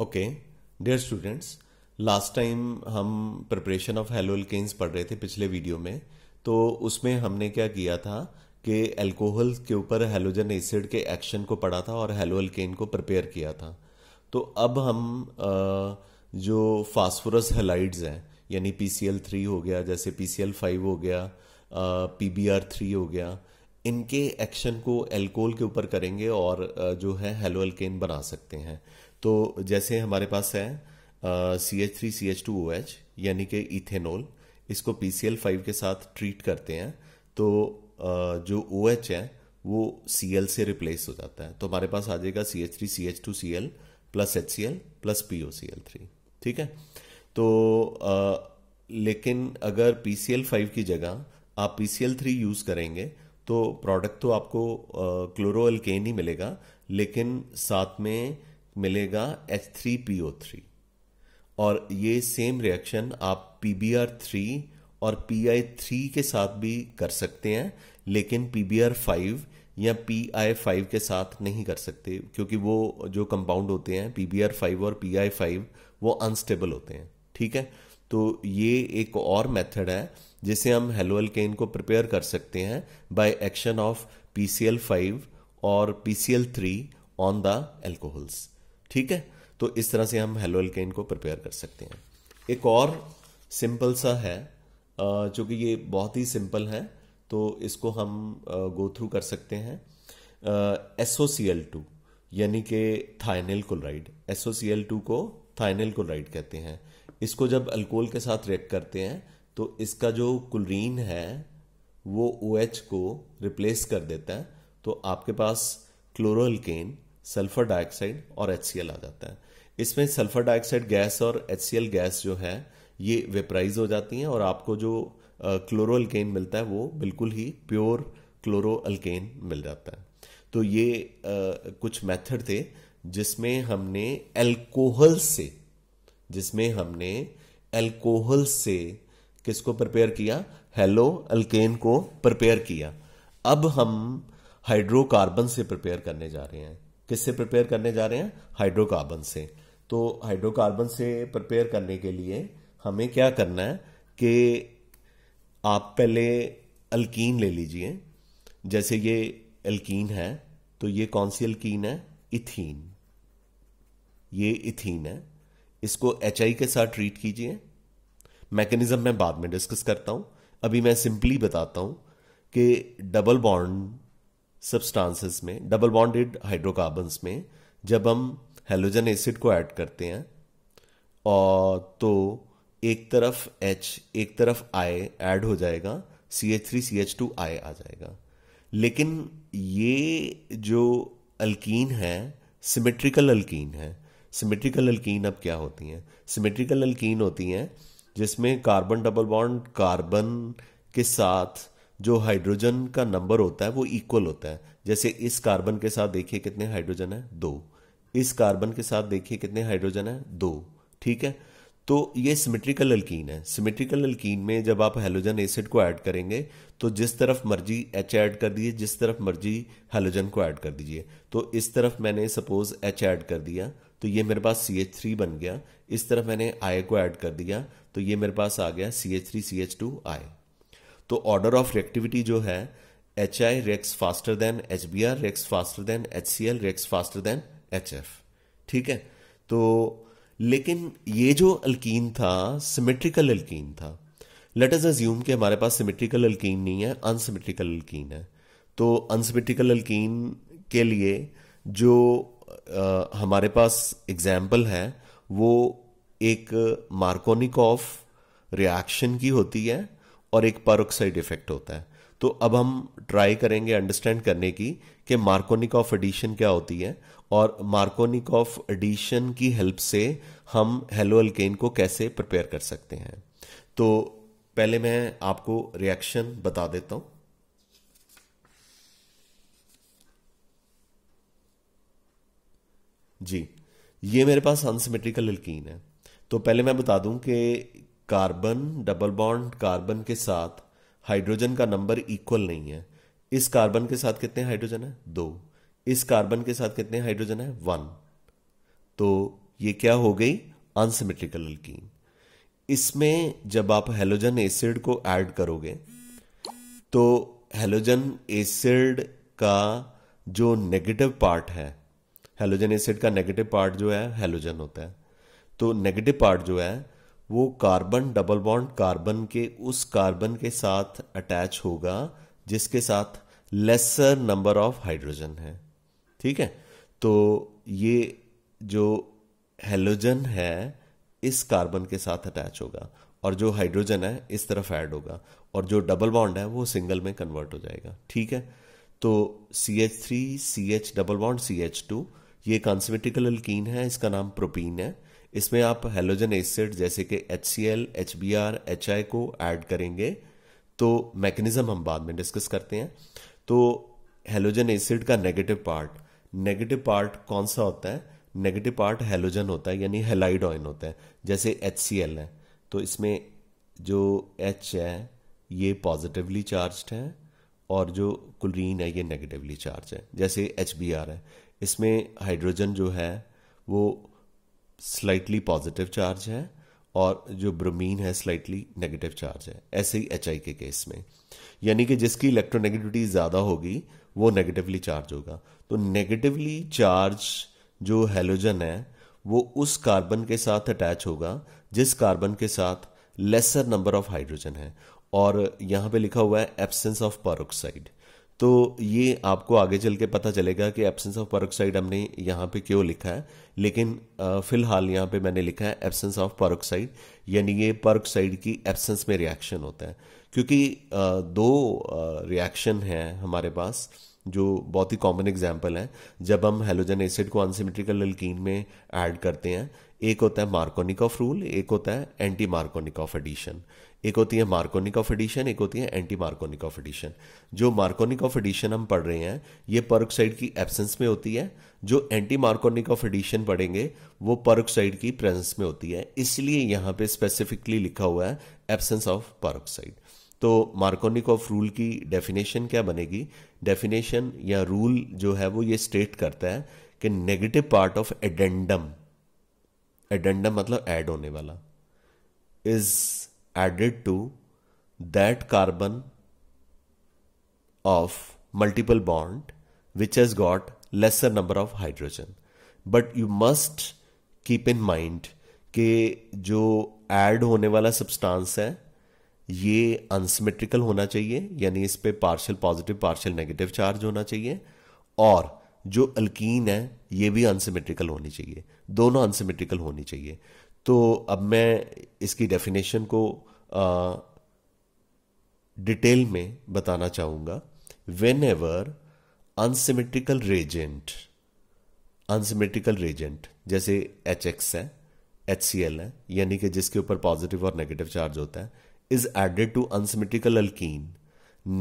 okay dear students last time हम preparation of haloalkanes पढ़ रहे थे पिछले वीडियो में तो उसमें हमने क्या किया था कि एल्कोहल के ऊपर हेलोजन एसिड के एक्शन को पढ़ा था और हेलो केन को प्रिपेयर किया था तो अब हम जो फास्फोरस हेलाइड्स हैं यानी पी सी एल थ्री हो गया जैसे पी सी एल फाइव हो गया पी बी आर थ्री हो गया इनके एक्शन को एल्कोहल के ऊपर करेंगे और जो है हेलोअल बना सकते हैं तो जैसे हमारे पास है C H three C H two O H यानी कि इथेनॉल इसको पी सी एल फाइव के साथ ट्रीट करते हैं तो uh, जो ओ OH एच है वो सी एल से रिप्लेस हो जाता है तो हमारे पास आ जाएगा C H three C H two C L plus H C L plus P O C L three ठीक है तो uh, लेकिन अगर पी सी एल फाइव की जगह आप P C L three use करेंगे तो प्रोडक्ट तो आपको क्लोरोअल्केन ही मिलेगा लेकिन साथ में मिलेगा H three P O three और ये सेम रिएक्शन आप पी बी आर थ्री और पी आई थ्री के साथ भी कर सकते हैं लेकिन पी बी आर फाइव या पी आई फाइव के साथ नहीं कर सकते क्योंकि वो जो कंपाउंड होते हैं पी बी आर फाइव और पी आई फाइव वो अनस्टेबल होते हैं ठीक है तो ये एक और मेथड है जिसे हम हेलोअल केन को प्रिपेयर कर सकते हैं by action of P C L five और P C L three on the alcohols ठीक है तो इस तरह से हम हेलो एल्केन को प्रिपेयर कर सकते हैं एक और सिंपल सा है जो कि ये बहुत ही सिंपल है तो इसको हम गो थ्रू कर सकते हैं एल टू यानी कि थाइनल क्लोराइड एसओसीएल टू को थाइनल क्लोराइड कहते हैं इसको जब अल्कोहल के साथ रिएक्ट करते हैं तो इसका जो क्लोरीन है वो ओ OH को रिप्लेस कर देता है तो आपके पास क्लोरोल्केन सल्फर डाइऑक्साइड और एच आ जाता है इसमें सल्फर डाइऑक्साइड गैस और एच गैस जो है ये वेपराइज हो जाती हैं और आपको जो क्लोरो अल्केन मिलता है वो बिल्कुल ही प्योर क्लोरो अल्केन मिल जाता है तो ये आ, कुछ मेथड थे जिसमें हमने एल्कोहल से जिसमें हमने एल्कोहल से किसको प्रिपेयर किया हेलो अल्केन को प्रिपेयर किया अब हम हाइड्रोकार्बन से प्रिपेयर करने जा रहे हैं किससे प्रिपेयर करने जा रहे हैं हाइड्रोकार्बन से तो हाइड्रोकार्बन से प्रिपेयर करने के लिए हमें क्या करना है कि आप पहले अल्कीन ले लीजिए जैसे ये अल्कीन है तो ये कौन सी अल्कीन है इथीन ये इथीन है इसको एच के साथ ट्रीट कीजिए मैकेनिज्म मैं बाद में डिस्कस करता हूं अभी मैं सिंपली बताता हूं कि डबल बॉन्ड सब्सटेंसेस में डबल बॉन्डेड हाइड्रोकार्बन्स में जब हम हेलोजन एसिड को ऐड करते हैं और तो एक तरफ H एक तरफ I ऐड हो जाएगा C H three C H two I आ जाएगा लेकिन ये जो अल्कीन है सिमेट्रिकल अल्कीन है सिमेट्रिकल अल्कीन अब क्या होती हैं सिमेट्रिकल अल्कीन होती हैं जिसमें कार्बन डबल बॉन्ड कार्बन के साथ जो हाइड्रोजन का नंबर होता है वो इक्वल होता है जैसे इस कार्बन के साथ देखिए कितने हाइड्रोजन है दो इस कार्बन के साथ देखिए कितने हाइड्रोजन है दो ठीक है तो ये सिमेट्रिकल अल्कीन है सिमेट्रिकल अल्कीन में जब आप हेलोजन एसिड को ऐड करेंगे तो जिस तरफ मर्जी एच ऐड कर दीजिए जिस तरफ मर्जी हेलोजन को ऐड कर दीजिए तो इस तरफ मैंने सपोज एच ऐड कर दिया तो ये मेरे पास सी एच थ्री बन गया इस तरफ मैंने आई को ऐड कर दिया तो ये मेरे पास आ गया C H three C H two I तो ऑर्डर ऑफ रिएक्टिविटी जो है H I reacts faster than H B R reacts faster than H C L reacts faster than H F ठीक है तो लेकिन ये जो अल्कीन था सिमेट्रिकल अल्कीन था लेट अस अज्यूम कि हमारे पास सिमेट्रिकल अल्कीन नहीं है अनसिमेट्रिकल अल्कीन है तो अनसिमेट्रिकल अल्कीन के लिए जो आ, हमारे पास एग्जाम्पल है वो एक मार्कोनिकॉफ रिएक्शन की होती है और एक परोक्साइड इफेक्ट होता है तो अब हम ट्राई करेंगे अंडरस्टैंड करने की कि मार्कोनिक ऑफ एडिशन क्या होती है और मार्कोनिक ऑफ एडिशन की हेल्प से हम हेलो अल्केन को कैसे प्रिपेयर कर सकते हैं तो पहले मैं आपको रिएक्शन बता देता हूं जी ये मेरे पास अनसिमेट्रिकल अल्कीन है तो पहले मैं बता दूं कि कार्बन डबल बॉन्ड कार्बन के साथ हाइड्रोजन का नंबर इक्वल नहीं है इस कार्बन के साथ कितने हाइड्रोजन है दो इस कार्बन के साथ कितने हाइड्रोजन है वन तो ये क्या हो गई अनसिमेट्रिकल अल्कीन इसमें जब आप हेलोजन एसिड को ऐड करोगे तो हेलोजन एसिड का जो नेगेटिव पार्ट है हेलोजन एसिड का नेगेटिव पार्ट जो है हेलोजन होता है तो नेगेटिव पार्ट जो है वो कार्बन डबल बॉन्ड कार्बन के उस कार्बन के साथ अटैच होगा जिसके साथ लेसर नंबर ऑफ हाइड्रोजन है ठीक है तो ये जो हेलोजन है इस कार्बन के साथ अटैच होगा और जो हाइड्रोजन है इस तरफ ऐड होगा और जो डबल बॉन्ड है वो सिंगल में कन्वर्ट हो जाएगा ठीक है तो C H three C H double bond C H two ये कॉन्समेटिकल अल्कीन है इसका नाम प्रोपीन है इसमें आप हेलोजन एसिड जैसे कि H C L H B R H I को ऐड करेंगे तो मैकेनिज्म हम बाद में डिस्कस करते हैं तो हेलोजन एसिड का नेगेटिव पार्ट नेगेटिव पार्ट कौन सा होता है नेगेटिव पार्ट हेलोजन होता है यानी हेलाइड ऑइन होता है जैसे एच सी एल है तो इसमें जो एच है ये पॉजिटिवली चार्ज है और जो क्लोरीन है ये नेगेटिवली चार्ज है जैसे एच बी आर है इसमें हाइड्रोजन जो है वो स्लाइटली पॉजिटिव चार्ज है और जो ब्रोमीन है स्लाइटली नेगेटिव चार्ज है ऐसे ही एच के केस में यानी कि जिसकी इलेक्ट्रोनेगेटिविटी ज़्यादा होगी वो नेगेटिवली चार्ज होगा तो नेगेटिवली चार्ज जो हेलोजन है वो उस कार्बन के साथ अटैच होगा जिस कार्बन के साथ लेसर नंबर ऑफ हाइड्रोजन है और यहां पे लिखा हुआ है एब्सेंस ऑफ पारोक्साइड तो ये आपको आगे चल के पता चलेगा कि एब्सेंस ऑफ परोक्साइड हमने यहाँ पे क्यों लिखा है लेकिन फिलहाल यहाँ पे मैंने लिखा है एब्सेंस ऑफ परोक्साइड यानी ये परोक्साइड की एब्सेंस में रिएक्शन होता है क्योंकि दो रिएक्शन हैं हमारे पास जो बहुत ही कॉमन एग्जाम्पल है जब हम हेलोजन एसिड को अनसिमेट्रिकल ललकीन में ऐड करते हैं एक होता है मार्कोनिक ऑफ रूल एक होता है एंटी मार्कोनिक ऑफ एडिशन एक होती है मार्कोनिक ऑफ एडिशन एक होती है एंटी मार्कोनिक ऑफ एडिशन जो मार्कोनिक ऑफ एडिशन हम पढ़ रहे हैं ये परोक्साइड की एब्सेंस में होती है जो एंटी मार्कोनिक ऑफ एडिशन पढ़ेंगे वो परोक्साइड की प्रेजेंस में होती है इसलिए यहाँ पे स्पेसिफिकली लिखा हुआ है एब्सेंस ऑफ परोक्साइड तो मार्कोनिक ऑफ रूल की डेफिनेशन क्या बनेगी डेफिनेशन या रूल जो है वो ये स्टेट करता है कि negative part of addendum addendum मतलब एड होने वाला is added to that carbon of multiple bond which has got lesser number of hydrogen but you must keep in mind कि जो ऐड होने वाला सब्सटेंस है ये अनसिमेट्रिकल होना चाहिए यानी इस पर partial positive partial negative charge होना चाहिए और जो अल्कीन है ये भी अनसिमेट्रिकल होनी चाहिए दोनों अनसिमेट्रिकल होनी चाहिए तो अब मैं इसकी डेफिनेशन को डिटेल में बताना चाहूंगा whenever unsymmetrical reagent unsymmetrical reagent जैसे एच एक्स है एच सी एल है यानी कि जिसके ऊपर पॉजिटिव और नेगेटिव चार्ज होता है is added to unsymmetrical alkene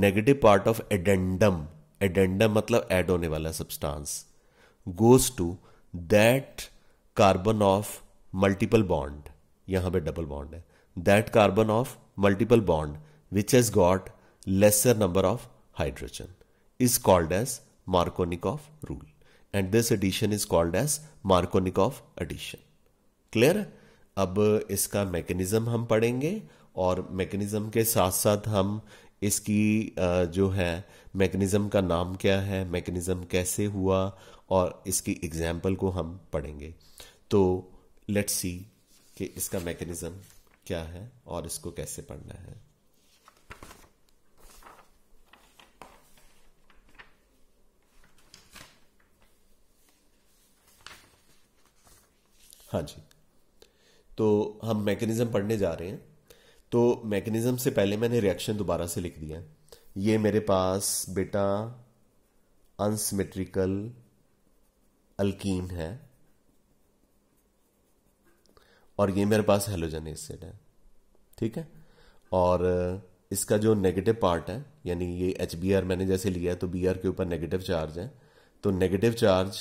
negative part of addendum addendum मतलब एड होने वाला substance goes to that carbon of multiple bond यहां पे डबल बॉन्ड है that carbon of multiple bond which has got lesser number of hydrogen is called as Markovnikov rule and this addition is called as Markovnikov addition clear अब इसका mechanism हम पढ़ेंगे और mechanism के साथ साथ हम इसकी जो है मैकेनिज्म का नाम क्या है मैकेनिज्म कैसे हुआ और इसकी एग्जाम्पल को हम पढ़ेंगे तो लेट्स सी कि इसका मैकेनिज्म क्या है और इसको कैसे पढ़ना है हाँ जी तो हम मैकेनिज्म पढ़ने जा रहे हैं तो मैकेनिज्म से पहले मैंने रिएक्शन दोबारा से लिख दिया ये मेरे पास बेटा अनसिमेट्रिकल अल्कीन है और ये मेरे पास हेलोजन एसिड है ठीक है और इसका जो नेगेटिव पार्ट है यानी ये एच बी आर मैंने जैसे लिया है तो बी आर के ऊपर नेगेटिव चार्ज है तो नेगेटिव चार्ज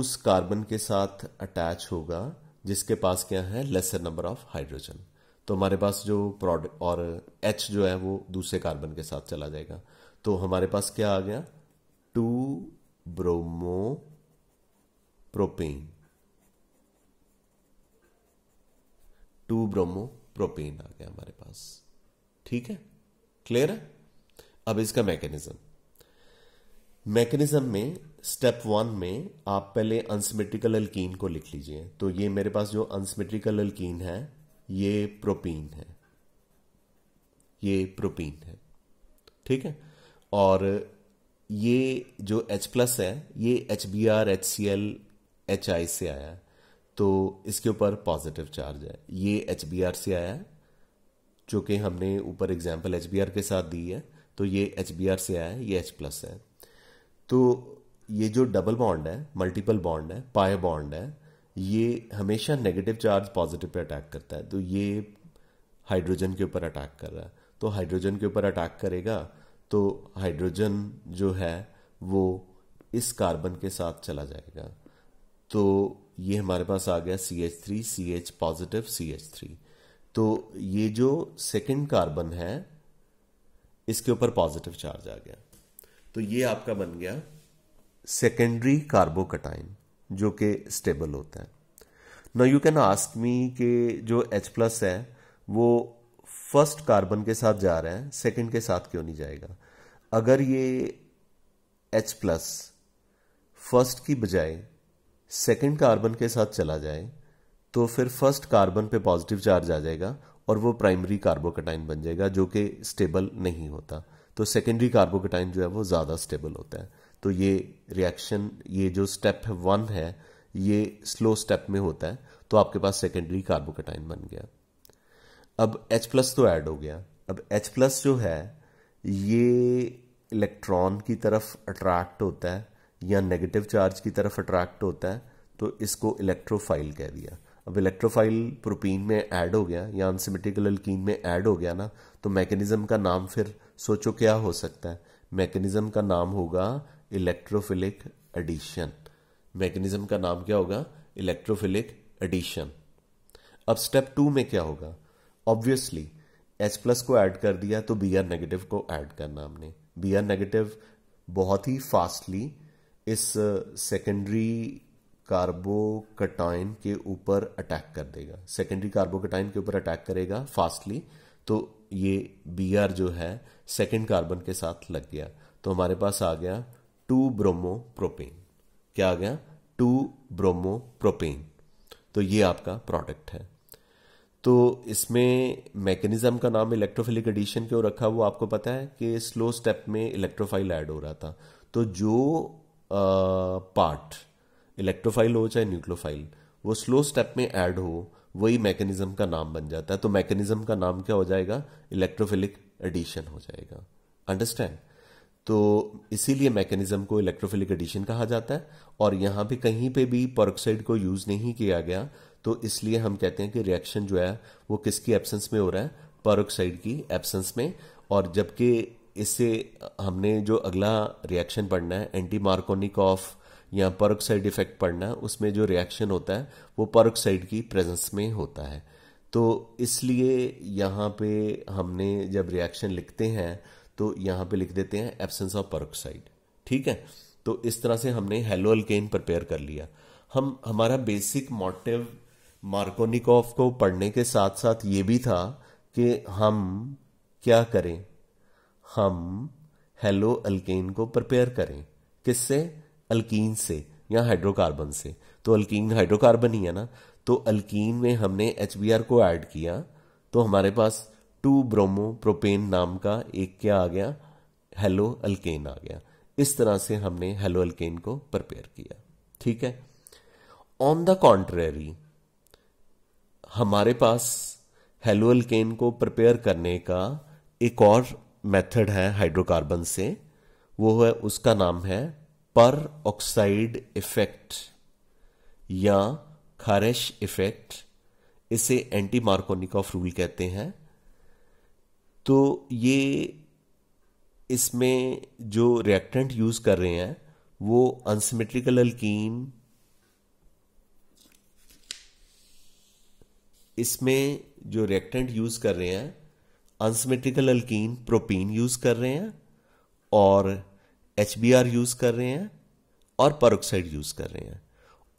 उस कार्बन के साथ अटैच होगा जिसके पास क्या है लेसर नंबर ऑफ हाइड्रोजन तो हमारे पास जो प्रोडक्ट और एच जो है वो दूसरे कार्बन के साथ चला जाएगा तो हमारे पास क्या आ गया two bromo propane two bromo propane आ गया हमारे पास ठीक है क्लियर है अब इसका मैकेनिज्म मैकेनिज्म में स्टेप वन में आप पहले अनसिमेट्रिकल अल्कीन को लिख लीजिए तो ये मेरे पास जो अनसिमेट्रिकल अल्कीन है ये प्रोपीन है ये प्रोपीन है ठीक है और ये जो H प्लस है ये H B R H C L H I से आया है तो इसके ऊपर पॉजिटिव चार्ज है ये एच से आया है जो कि हमने ऊपर एग्जाम्पल एच के साथ दी है तो ये एच से आया है ये एच प्लस है तो ये जो डबल बॉन्ड है मल्टीपल बॉन्ड है पाए बॉन्ड है ये हमेशा नेगेटिव चार्ज पॉजिटिव पे अटैक करता है तो ये हाइड्रोजन के ऊपर अटैक कर रहा है तो हाइड्रोजन के ऊपर अटैक करेगा तो हाइड्रोजन जो है वो इस कार्बन के साथ चला जाएगा तो ये हमारे पास आ गया C H three C H positive C H three तो ये जो सेकेंड कार्बन है इसके ऊपर पॉजिटिव चार्ज आ गया तो ये आपका बन गया सेकेंडरी कार्बोकटाइन जो कि स्टेबल होता है ना यू कैन आस्क मी के जो H प्लस है वो फर्स्ट कार्बन के साथ जा रहा है सेकेंड के साथ क्यों नहीं जाएगा अगर ये H प्लस फर्स्ट की बजाय सेकेंड कार्बन के साथ चला जाए तो फिर फर्स्ट कार्बन पे पॉजिटिव चार्ज आ जाएगा और वो प्राइमरी कार्बोकेटाइन बन जाएगा जो कि स्टेबल नहीं होता तो सेकेंडरी कार्बोकेटाइन जो है वो ज़्यादा स्टेबल होता है तो ये रिएक्शन ये जो स्टेप वन है ये स्लो स्टेप में होता है तो आपके पास सेकेंडरी कार्बोकेटाइन बन गया अब H प्लस तो ऐड हो गया अब H प्लस जो है ये इलेक्ट्रॉन की तरफ अट्रैक्ट होता है या नेगेटिव चार्ज की तरफ अट्रैक्ट होता है तो इसको इलेक्ट्रोफाइल कह दिया अब इलेक्ट्रोफाइल प्रोपीन में ऐड हो गया या अनसिमेटिकल अल्कीन में ऐड हो गया ना तो मैकेनिज्म का नाम फिर सोचो क्या हो सकता है मैकेनिज्म का नाम होगा इलेक्ट्रोफिलिक एडिशन मैकेनिज्म का नाम क्या होगा इलेक्ट्रोफिलिक एडिशन अब स्टेप टू में क्या होगा ऑब्वियसली एच प्लस को ऐड कर दिया तो बी आर नेगेटिव को ऐड करना हमने बी आर नेगेटिव बहुत ही फास्टली इस सेकेंडरी कार्बोकटाइन के ऊपर अटैक कर देगा सेकेंडरी कार्बोकटाइन के ऊपर अटैक करेगा फास्टली तो ये बी आर जो है सेकेंड कार्बन के साथ लग गया तो हमारे पास आ गया टू ब्रोमो प्रोपेन क्या आ गया टू ब्रोमो प्रोपेन तो ये आपका प्रोडक्ट है तो इसमें मैकेनिज्म का नाम इलेक्ट्रोफिलिक एडिशन क्यों रखा वो आपको पता है कि स्लो स्टेप में इलेक्ट्रोफाइल ऐड हो रहा था तो जो पार्ट इलेक्ट्रोफाइल हो चाहे न्यूक्लोफाइल वो स्लो स्टेप में ऐड हो वही मैकेनिज्म का नाम बन जाता है तो मैकेनिज्म का नाम क्या हो जाएगा इलेक्ट्रोफिलिक एडिशन हो जाएगा अंडरस्टैंड तो इसीलिए मैकेनिज्म को इलेक्ट्रोफिलिक एडिशन कहा जाता है और यहां पे कहीं पे भी परोक्साइड को यूज नहीं किया गया तो इसलिए हम कहते हैं कि रिएक्शन जो है वो किसकी एब्सेंस में हो रहा है परोक्साइड की एब्सेंस में और जबकि इससे हमने जो अगला रिएक्शन पढ़ना है एंटी मार्कोनिक ऑफ या परोक्साइड इफेक्ट पढ़ना है उसमें जो रिएक्शन होता है वो परोक्साइड की प्रेजेंस में होता है तो इसलिए यहाँ पे हमने जब रिएक्शन लिखते हैं तो यहाँ पे लिख देते हैं एब्सेंस ऑफ परोक्साइड ठीक है तो इस तरह से हमने हेलो अल्केन प्रिपेयर कर लिया हम हमारा बेसिक मोटिव मार्कोनिकॉफ को पढ़ने के साथ साथ ये भी था कि हम क्या करें हम हेलो अल्केन को प्रिपेयर करें किससे अल्कीन से या हाइड्रोकार्बन से तो अल्कीन हाइड्रोकार्बन ही है ना तो अल्कीन में हमने एच को ऐड किया तो हमारे पास टू ब्रोमो प्रोपेन नाम का एक क्या आ गया हेलो अल्केन आ गया इस तरह से हमने हेलो अल्केन को प्रिपेयर किया ठीक है ऑन द कॉन्ट्रेरी हमारे पास हेलो अल्केन को प्रिपेयर करने का एक और मेथड है हाइड्रोकार्बन से वो है उसका नाम है पर ऑक्साइड इफेक्ट या खारिश इफेक्ट इसे एंटी मार्कोनिक ऑफ रूल कहते हैं तो ये इसमें जो रिएक्टेंट यूज कर रहे हैं वो अनसिमेट्रिकल अल्कीन इसमें जो रिएक्टेंट यूज कर रहे हैं अनसमेट्रिकल अल्कीन प्रोपीन यूज कर रहे हैं और एच यूज कर रहे हैं और परोक्साइड यूज कर रहे हैं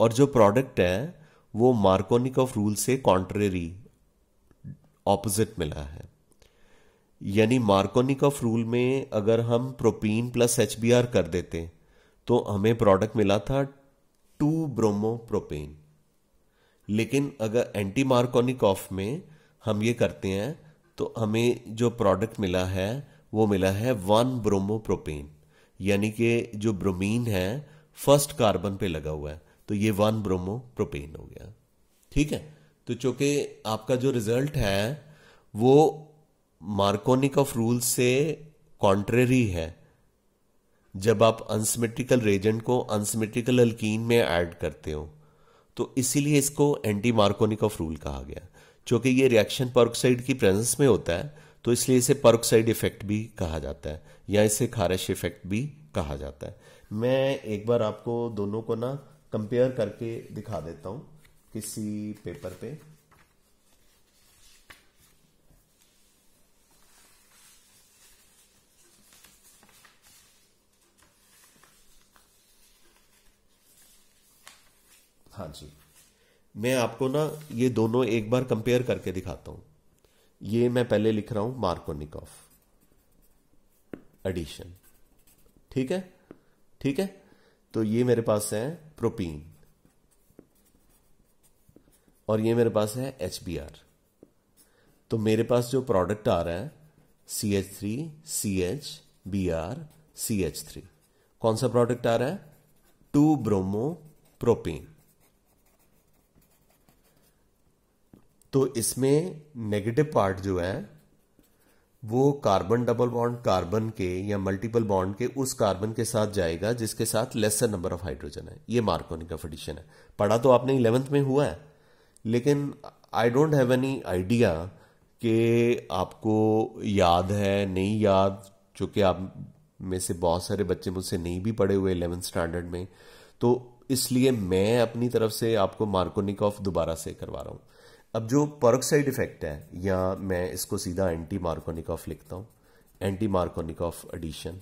और जो प्रोडक्ट है वो मार्कोनिक ऑफ रूल से कॉन्ट्रेरी ऑपोजिट मिला है यानी मार्कोनिक ऑफ रूल में अगर हम प्रोपीन प्लस एच कर देते तो हमें प्रोडक्ट मिला था टू ब्रोमो प्रोपेन लेकिन अगर एंटी मार्कोनिक ऑफ में हम ये करते हैं तो हमें जो प्रोडक्ट मिला है वो मिला है वन ब्रोमो प्रोपेन यानी कि जो ब्रोमीन है फर्स्ट कार्बन पे लगा हुआ है तो ये वन ब्रोमो प्रोपेन हो गया ठीक है तो चूंकि आपका जो रिजल्ट है वो मार्कोनिक ऑफ रूल से कॉन्ट्रेरी है जब आप अनसिमेट्रिकल रेजेंट को अनसिमेट्रिकल अल्कीन में ऐड करते हो तो इसीलिए इसको एंटी मार्कोनिक ऑफ रूल कहा गया चूंकि ये रिएक्शन परऑक्साइड की प्रेजेंस में होता है तो इसलिए इसे परऑक्साइड इफेक्ट भी कहा जाता है या इसे खारिश इफेक्ट भी कहा जाता है मैं एक बार आपको दोनों को ना कंपेयर करके दिखा देता हूं किसी पेपर पे हाँ जी मैं आपको ना ये दोनों एक बार कंपेयर करके दिखाता हूं ये मैं पहले लिख रहा हूं मार्कोनिकॉफ एडिशन ठीक है ठीक है तो ये मेरे पास है प्रोपीन और ये मेरे पास है एच तो मेरे पास जो प्रोडक्ट आ रहा है C H three C H B R C H three कौन सा प्रोडक्ट आ रहा है टू ब्रोमो प्रोपीन तो इसमें नेगेटिव पार्ट जो है वो कार्बन डबल बॉन्ड कार्बन के या मल्टीपल बॉन्ड के उस कार्बन के साथ जाएगा जिसके साथ लेसर नंबर ऑफ हाइड्रोजन है ये मार्कोनिक एफिडिशन है पढ़ा तो आपने इलेवंथ में हुआ है लेकिन I don't have any idea कि आपको याद है नहीं याद चूंकि आप में से बहुत सारे बच्चे मुझसे नहीं भी पढ़े हुए इलेवंथ स्टैंडर्ड में तो इसलिए मैं अपनी तरफ से आपको मार्कोनिक ऑफ दोबारा से करवा रहा हूँ अब जो परोक्साइड इफेक्ट है या मैं इसको सीधा एंटी मार्कोनिक ऑफ लिखता हूं एंटी मार्कोनिक ऑफ एडिशन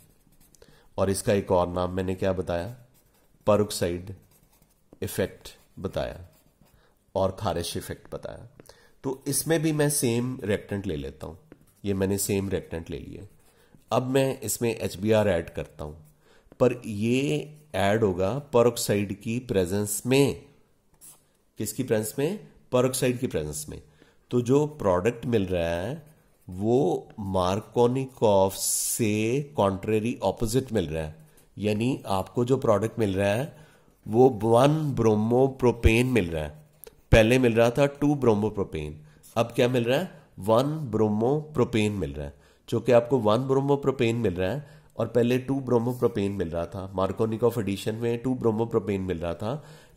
और इसका एक और नाम मैंने क्या बताया परोक्साइड इफेक्ट बताया और खारिश इफेक्ट बताया तो इसमें भी मैं सेम रेपटेंट ले लेता हूं ये मैंने सेम रेपटेंट ले लिए अब मैं इसमें एच बी आर ऐड करता हूं पर ये ऐड होगा परोक्साइड की प्रेजेंस में किसकी प्रेजेंस में परऑक्साइड की प्रेजेंस में तो जो प्रोडक्ट मिल रहा है वो मार्कोनिकॉफ से कॉन्ट्रेरी ऑपोजिट मिल रहा है यानी आपको जो प्रोडक्ट मिल रहा है वो वन ब्रोमो प्रोपेन मिल रहा है पहले मिल रहा था टू ब्रोमो प्रोपेन अब क्या मिल रहा है वन ब्रोमो प्रोपेन मिल रहा है जो कि आपको वन ब्रोमो प्रोपेन मिल रहा है और पहले टू ब्रोमो प्रोपेन मिल रहा था मार्कोनिकॉफ एडिशन में टू ब्रोमो प्रोपेन मिल रहा था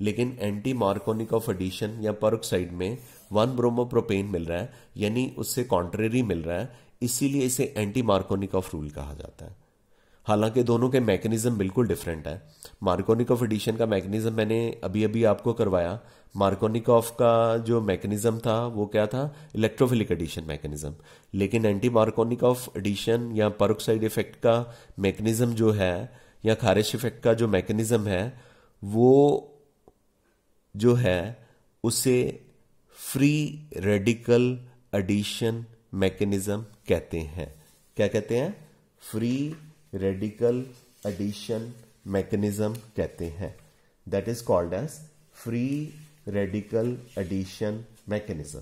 लेकिन एंटी मार्कोनिक ऑफ एडिशन या परोक्साइड में वन ब्रोमोप्रोपेन मिल रहा है यानी उससे कॉन्ट्रेरी मिल रहा है इसीलिए इसे एंटी मार्कोनिक ऑफ रूल कहा जाता है हालांकि दोनों के मैकेनिज्म बिल्कुल डिफरेंट है मार्कोनिक ऑफ एडिशन का मैकेनिज्म मैंने अभी अभी आपको करवाया मार्कोनिक ऑफ का जो मैकेनिज्म था वो क्या था इलेक्ट्रोफिलिक एडिशन मैकेनिज्म लेकिन एंटी मार्कोनिक ऑफ एडिशन या परोक्साइड इफेक्ट का मैकेनिज्म जो है या खारिश इफेक्ट का जो मैकेनिज्म है वो जो है उसे फ्री रेडिकल एडिशन मैकेनिज्म कहते हैं क्या कहते हैं फ्री रेडिकल एडिशन मैकेनिज्म कहते हैं that is called as free radical addition mechanism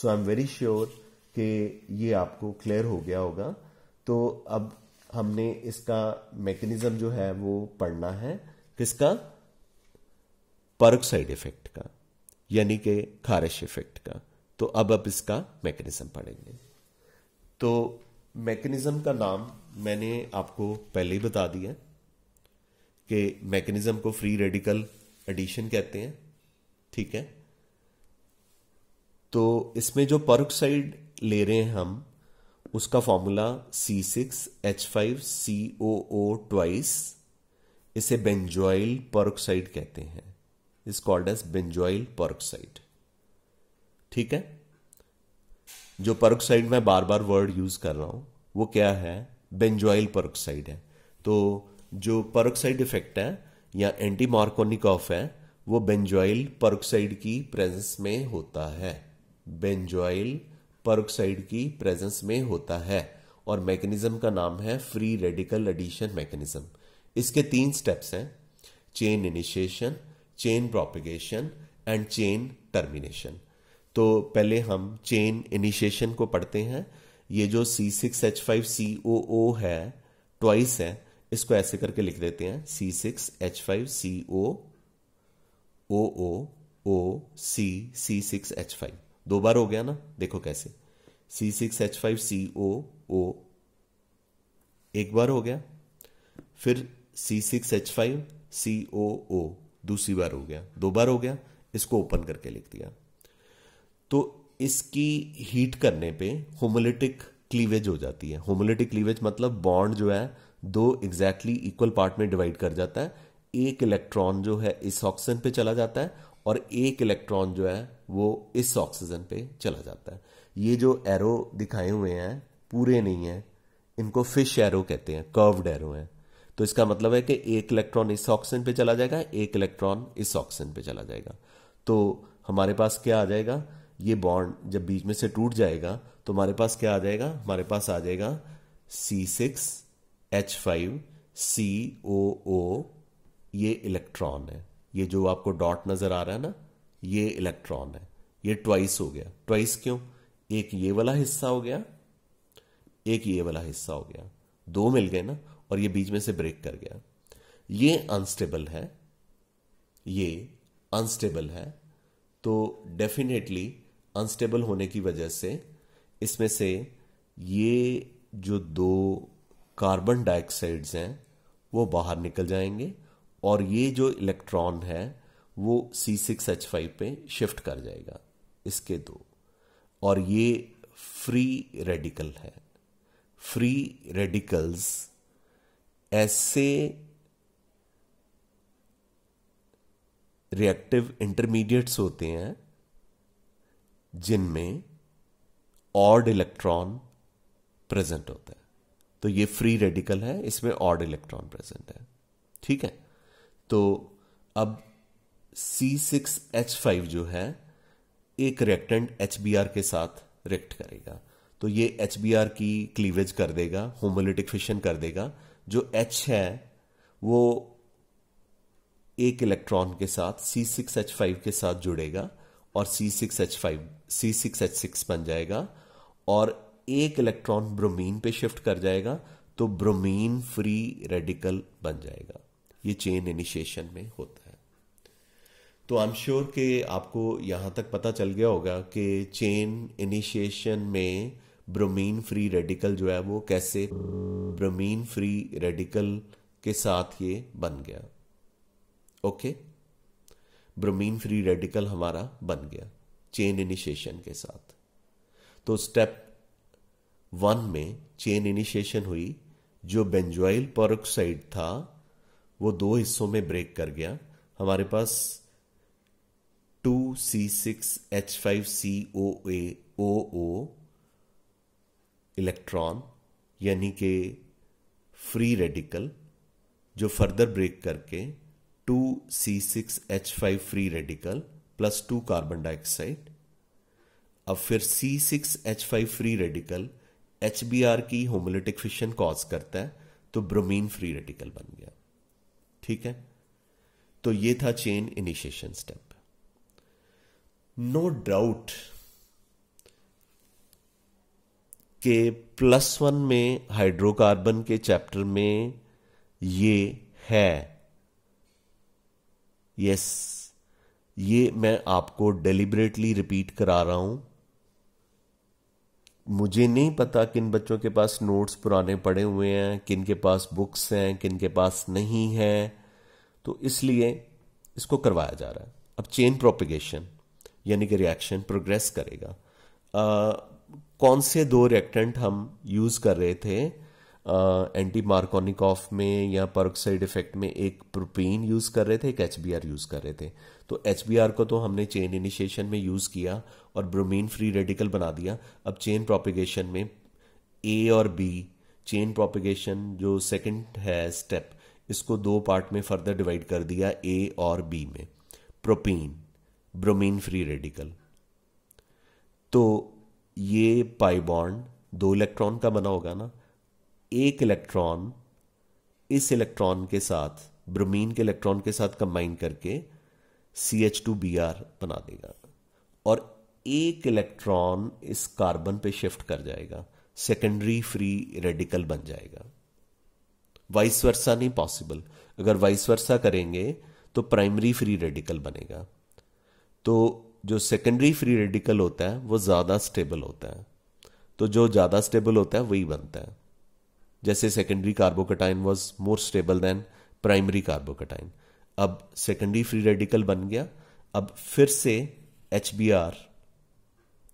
so I am very sure कि ये आपको क्लियर हो गया होगा तो अब हमने इसका मैकेनिज्म जो है वो पढ़ना है किसका परऑक्साइड इफेक्ट का यानी कि खारिश इफेक्ट का तो अब अब इसका मैकेनिज्म पढ़ेंगे तो मैकेनिज्म का नाम मैंने आपको पहले ही बता दिया कि मैकेनिज्म को फ्री रेडिकल एडिशन कहते हैं ठीक है तो इसमें जो परोक्साइड ले रहे हैं हम उसका formula C six H five C O O twice इसे बेंजोइल परोक्साइड कहते हैं is called as benzoyl peroxide ठीक है जो परोक्साइड मैं बार बार वर्ड यूज कर रहा हूं वो क्या है बेंजोइल परोक्साइड है तो जो परोक्साइड इफेक्ट है या एंटी ऑफ है वो बेंजोइल परोक्साइड की प्रेजेंस में होता है बेंजोइल परोक्साइड की प्रेजेंस में होता है और मैकेनिज्म का नाम है फ्री रेडिकल एडिशन मैकेनिज्म इसके तीन स्टेप्स हैं chain initiation chain propagation and chain termination तो पहले हम चेन इनिशिएशन को पढ़ते हैं ये जो C six H five C O O है ट्वाइस है इसको ऐसे करके लिख देते हैं C six H five C O O O O C C six H five दो बार हो गया ना देखो कैसे C six H five C O O एक बार हो गया फिर C six H five C O O दूसरी बार हो गया दो बार हो गया इसको ओपन करके लिख दिया तो इसकी हीट करने पे होमोलिटिक क्लीवेज हो जाती है होमोलिटिक क्लीवेज मतलब बॉन्ड जो है दो एग्जैक्टली इक्वल पार्ट में डिवाइड कर जाता है एक इलेक्ट्रॉन जो है इस ऑक्सीजन पे चला जाता है और एक इलेक्ट्रॉन जो है वो इस ऑक्सीजन पे चला जाता है ये जो एरो दिखाए हुए हैं पूरे नहीं है इनको फिश एरो कहते हैं कर्व्ड एरो हैं तो इसका मतलब है कि एक इलेक्ट्रॉन इस ऑक्सीजन पे चला जाएगा एक इलेक्ट्रॉन इस ऑक्सीजन पे चला जाएगा तो हमारे पास क्या आ जाएगा ये बॉन्ड जब बीच में से टूट जाएगा तो हमारे पास क्या आ जाएगा हमारे पास आ जाएगा C six H five C O O ये इलेक्ट्रॉन है ये जो आपको डॉट नजर आ रहा है ना ये इलेक्ट्रॉन है ये ट्वाइस हो गया ट्वाइस क्यों एक ये वाला हिस्सा हो गया एक ये वाला हिस्सा हो गया दो मिल गए ना और ये बीच में से ब्रेक कर गया ये अनस्टेबल है ये अनस्टेबल है तो डेफिनेटली अनस्टेबल होने की वजह से इसमें से ये जो दो कार्बन डाइऑक्साइड्स हैं वो बाहर निकल जाएंगे और ये जो इलेक्ट्रॉन है वो सी सिक्स एच फाइव पे शिफ्ट कर जाएगा इसके दो और ये फ्री रेडिकल है फ्री रेडिकल्स ऐसे रिएक्टिव इंटरमीडिएट्स होते हैं जिनमें ऑड इलेक्ट्रॉन प्रेजेंट होता है तो ये फ्री रेडिकल है इसमें ऑड इलेक्ट्रॉन प्रेजेंट है ठीक है तो अब C6H5 जो है एक रिएक्टेंट एच के साथ रिएक्ट करेगा तो ये एच की क्लीवेज कर देगा होमोलिटिक फिशन कर देगा जो एच है वो एक इलेक्ट्रॉन के साथ सी सिक्स एच फाइव के साथ जुड़ेगा और C six H five C six H six बन जाएगा और एक इलेक्ट्रॉन ब्रोमीन पे शिफ्ट कर जाएगा तो ब्रोमीन फ्री रेडिकल बन जाएगा ये चेन इनिशिएशन में होता है तो आई एम श्योर कि आपको यहां तक पता चल गया होगा कि चेन इनिशिएशन में ब्रोमीन फ्री रेडिकल जो है वो कैसे ब्रोमीन फ्री रेडिकल के साथ ये बन गया ओके ब्रोमीन फ्री रेडिकल हमारा बन गया चेन इनिशिएशन के साथ तो स्टेप वन में चेन इनिशिएशन हुई जो बेंजोइल परोक्साइड था वो दो हिस्सों में ब्रेक कर गया हमारे पास two C six H five C O A O O electron यानी कि फ्री रेडिकल जो फर्दर ब्रेक करके two C six H five free radical plus two carbon dioxide अब फिर C six H five free radical H B R की homolytic fission cause करता है तो ब्रोमीन फ्री रेडिकल बन गया ठीक है तो ये था chain initiation step no doubt के प्लस वन में हाइड्रोकार्बन के चैप्टर में ये है यस ये मैं आपको डेलिबरेटली रिपीट करा रहा हूं मुझे नहीं पता किन बच्चों के पास नोट्स पुराने पड़े हुए हैं किन के पास बुक्स हैं किन के पास नहीं है तो इसलिए इसको करवाया जा रहा है अब चेन प्रोपिगेशन यानी कि रिएक्शन प्रोग्रेस करेगा कौन से दो रिएक्टेंट हम यूज कर रहे थे एंटी मार्कोनिकॉफ में या परऑक्साइड इफेक्ट में एक प्रोपीन यूज कर रहे थे एक एच यूज कर रहे थे तो एच को तो हमने चेन इनिशिएशन में यूज किया और ब्रोमीन फ्री रेडिकल बना दिया अब चेन प्रोपिगेशन में ए और बी चेन प्रोपिगेशन जो सेकेंड है स्टेप इसको दो पार्ट में फर्दर डिवाइड कर दिया ए और बी में प्रोपीन ब्रोमीन फ्री रेडिकल तो ये पाई बॉन्ड दो इलेक्ट्रॉन का बना होगा ना एक इलेक्ट्रॉन इस इलेक्ट्रॉन के साथ ब्रोमीन के इलेक्ट्रॉन के साथ कंबाइन करके C H two B R बना देगा और एक इलेक्ट्रॉन इस कार्बन पे शिफ्ट कर जाएगा सेकेंडरी फ्री रेडिकल बन जाएगा वाइस वर्षा नहीं पॉसिबल अगर वाइस वर्षा करेंगे तो प्राइमरी फ्री रेडिकल बनेगा तो जो सेकेंडरी फ्री रेडिकल होता है वो ज़्यादा स्टेबल होता है तो जो ज़्यादा स्टेबल होता है वही बनता है जैसे secondary carbocation was more stable than primary carbocation अब सेकेंडरी फ्री रेडिकल बन गया अब फिर से एच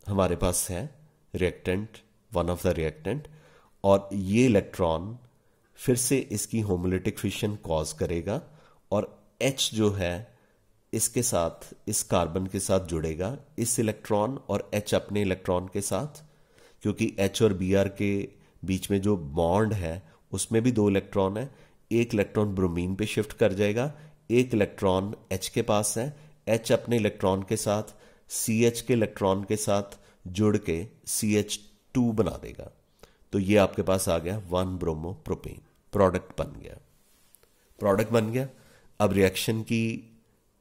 हमारे पास है reactant one of the reactant और ये इलेक्ट्रॉन फिर से इसकी होमोलिटिक फिशन कॉज करेगा और एच जो है इसके साथ इस कार्बन के साथ जुड़ेगा इस इलेक्ट्रॉन और एच अपने इलेक्ट्रॉन के साथ क्योंकि एच और बी आर के बीच में जो बॉन्ड है उसमें भी दो इलेक्ट्रॉन है एक इलेक्ट्रॉन ब्रोमीन पे शिफ्ट कर जाएगा एक इलेक्ट्रॉन एच के पास है एच अपने इलेक्ट्रॉन के साथ सी एच के इलेक्ट्रॉन के साथ जुड़ के सी एच टू बना देगा तो ये आपके पास आ गया वन ब्रोमो प्रोपेन प्रोडक्ट बन गया प्रोडक्ट बन गया अब रिएक्शन की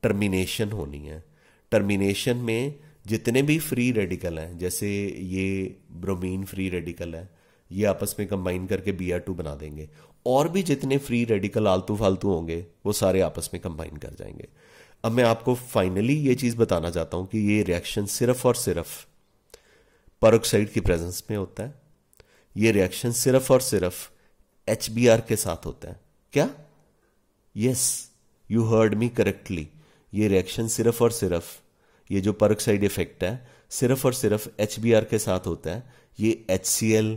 टर्मिनेशन होनी है टर्मिनेशन में जितने भी फ्री रेडिकल हैं जैसे ये ब्रोमीन फ्री रेडिकल है ये आपस में कंबाइन करके बी आर टू बना देंगे और भी जितने फ्री रेडिकल आलतू फालतू होंगे वो सारे आपस में कंबाइन कर जाएंगे अब मैं आपको फाइनली ये चीज़ बताना चाहता हूँ कि ये रिएक्शन सिर्फ और सिर्फ परोक्साइड की प्रेजेंस में होता है ये रिएक्शन सिर्फ और सिर्फ एच के साथ होता है क्या yes you heard me correctly ये रिएक्शन सिर्फ और सिर्फ ये जो परोक्साइड इफेक्ट है सिर्फ और सिर्फ एच के साथ होता है ये H C L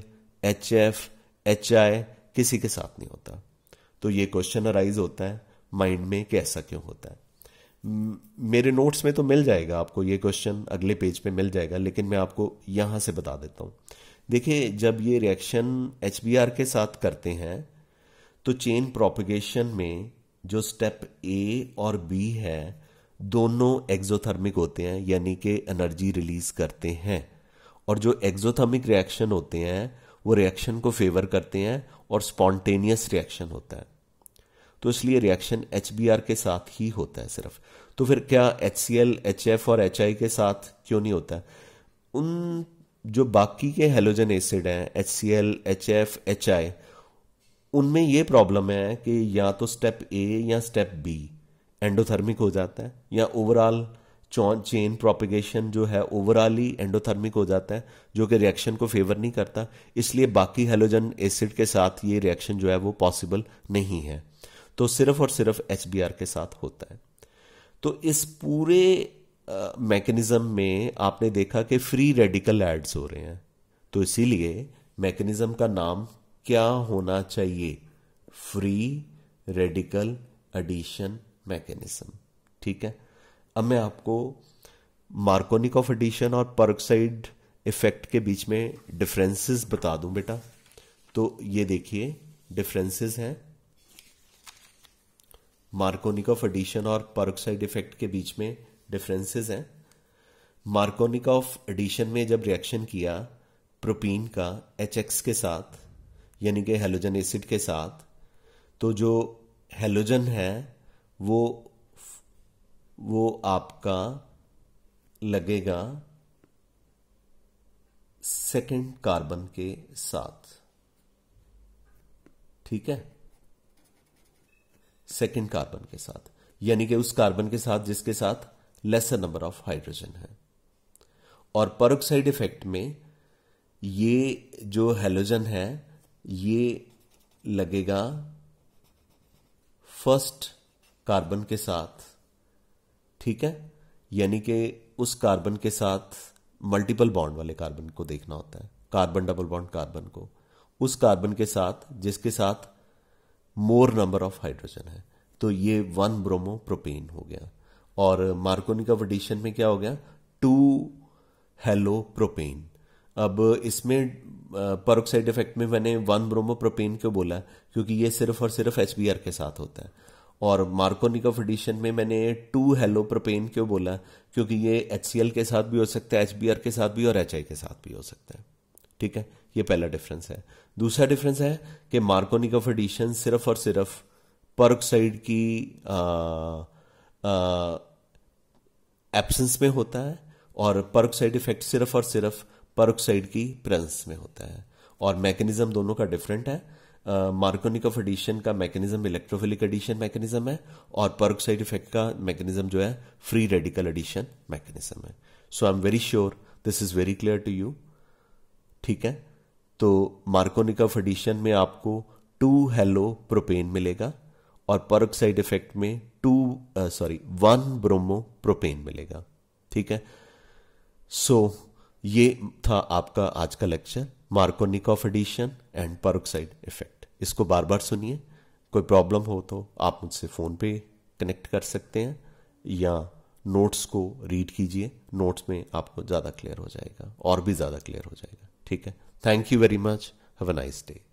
H F H I किसी के साथ नहीं होता तो ये क्वेश्चन अराइज होता है माइंड में कि ऐसा क्यों होता है मेरे नोट्स में तो मिल जाएगा आपको ये क्वेश्चन अगले पेज पे मिल जाएगा लेकिन मैं आपको यहाँ से बता देता हूँ देखिए जब ये रिएक्शन एच के साथ करते हैं तो चेन प्रोपिगेशन में जो स्टेप ए और बी है दोनों एक्जोथर्मिक होते हैं यानी कि एनर्जी रिलीज करते हैं और जो एक्जोथर्मिक रिएक्शन होते हैं वो रिएक्शन को फेवर करते हैं और स्पॉन्टेनियस रिएक्शन होता है तो इसलिए रिएक्शन एच के साथ ही होता है सिर्फ तो फिर क्या H C L H F और एच आई के साथ क्यों नहीं होता उन जो बाकी के हेलोजन एसिड हैं H C L H F H I उनमें ये प्रॉब्लम है कि या तो स्टेप ए या स्टेप बी एंडोथर्मिक हो जाता है या ओवरऑल चेन प्रोपिगेशन जो है ओवरऑली एंडोथर्मिक हो जाता है जो कि रिएक्शन को फेवर नहीं करता इसलिए बाकी हेलोजन एसिड के साथ ये रिएक्शन जो है वो पॉसिबल नहीं है तो सिर्फ और सिर्फ एच के साथ होता है तो इस पूरे मैकेनिज्म में आपने देखा कि फ्री रेडिकल एड्स हो रहे हैं तो इसीलिए मैकेनिज्म का नाम क्या होना चाहिए फ्री रेडिकल एडिशन मैकेनिज्म ठीक है अब मैं आपको मार्कोनिक ऑफ एडिशन और परक्साइड इफेक्ट के बीच में डिफरेंसेस बता दूं बेटा तो ये देखिए डिफरेंसेस हैं ऑफ एडिशन और परक्साइड इफेक्ट के बीच में डिफरेंसेस हैं ऑफ एडिशन में जब रिएक्शन किया प्रोपीन का एच के साथ यानी कि हेलोजन एसिड के साथ तो जो हेलोजन है वो वो आपका लगेगा सेकेंड कार्बन के साथ ठीक है सेकेंड कार्बन के साथ यानी कि उस कार्बन के साथ जिसके साथ लेसर नंबर ऑफ हाइड्रोजन है और परोक्साइड इफेक्ट में ये जो हेलोजन है ये लगेगा फर्स्ट कार्बन के साथ ठीक है यानी कि उस कार्बन के साथ मल्टीपल बॉन्ड वाले कार्बन को देखना होता है कार्बन डबल बॉन्ड कार्बन को उस कार्बन के साथ जिसके साथ मोर नंबर ऑफ हाइड्रोजन है तो ये वन ब्रोमो प्रोपेन हो गया और मार्कोनिका वडिशन में क्या हो गया टू हेलो प्रोपेन अब इसमें परोक्साइड इफेक्ट में मैंने वन ब्रोमो प्रोपेन क्यों बोला क्योंकि ये सिर्फ और सिर्फ एच के साथ होता है और मार्कोनिक ऑफ एडिशन में मैंने टू हेलो प्रोपेन क्यों बोला क्योंकि ये एच के साथ भी हो सकता है एच के साथ भी और एच के साथ भी हो सकता है ठीक है ये पहला डिफरेंस है दूसरा डिफरेंस है कि मार्कोनिक ऑफ एडिशन सिर्फ और सिर्फ परोक्साइड की एब्सेंस में होता है और परोक्साइड इफेक्ट सिर्फ और सिर्फ परोक्साइड की प्रेजेंस में होता है और मैकेनिज्म दोनों का डिफरेंट है मार्कोनिक ऑफ एडिशन का मैकेनिज्म इलेक्ट्रोफिलिक एडिशन मैकेनिज्म है और परऑक्साइड इफेक्ट का मैकेनिज्म जो है फ्री रेडिकल एडिशन मैकेनिज्म है so I am very sure this is very clear to you ठीक है तो ऑफ एडिशन में आपको टू हेलो प्रोपेन मिलेगा और परऑक्साइड इफेक्ट में two sorry one bromo propane मिलेगा ठीक है सो so, ये था आपका आज का lecture of addition and peroxide effect इसको बार बार सुनिए कोई प्रॉब्लम हो तो आप मुझसे फ़ोन पे कनेक्ट कर सकते हैं या नोट्स को रीड कीजिए नोट्स में आपको ज़्यादा क्लियर हो जाएगा और भी ज़्यादा क्लियर हो जाएगा ठीक है thank you very much have a nice day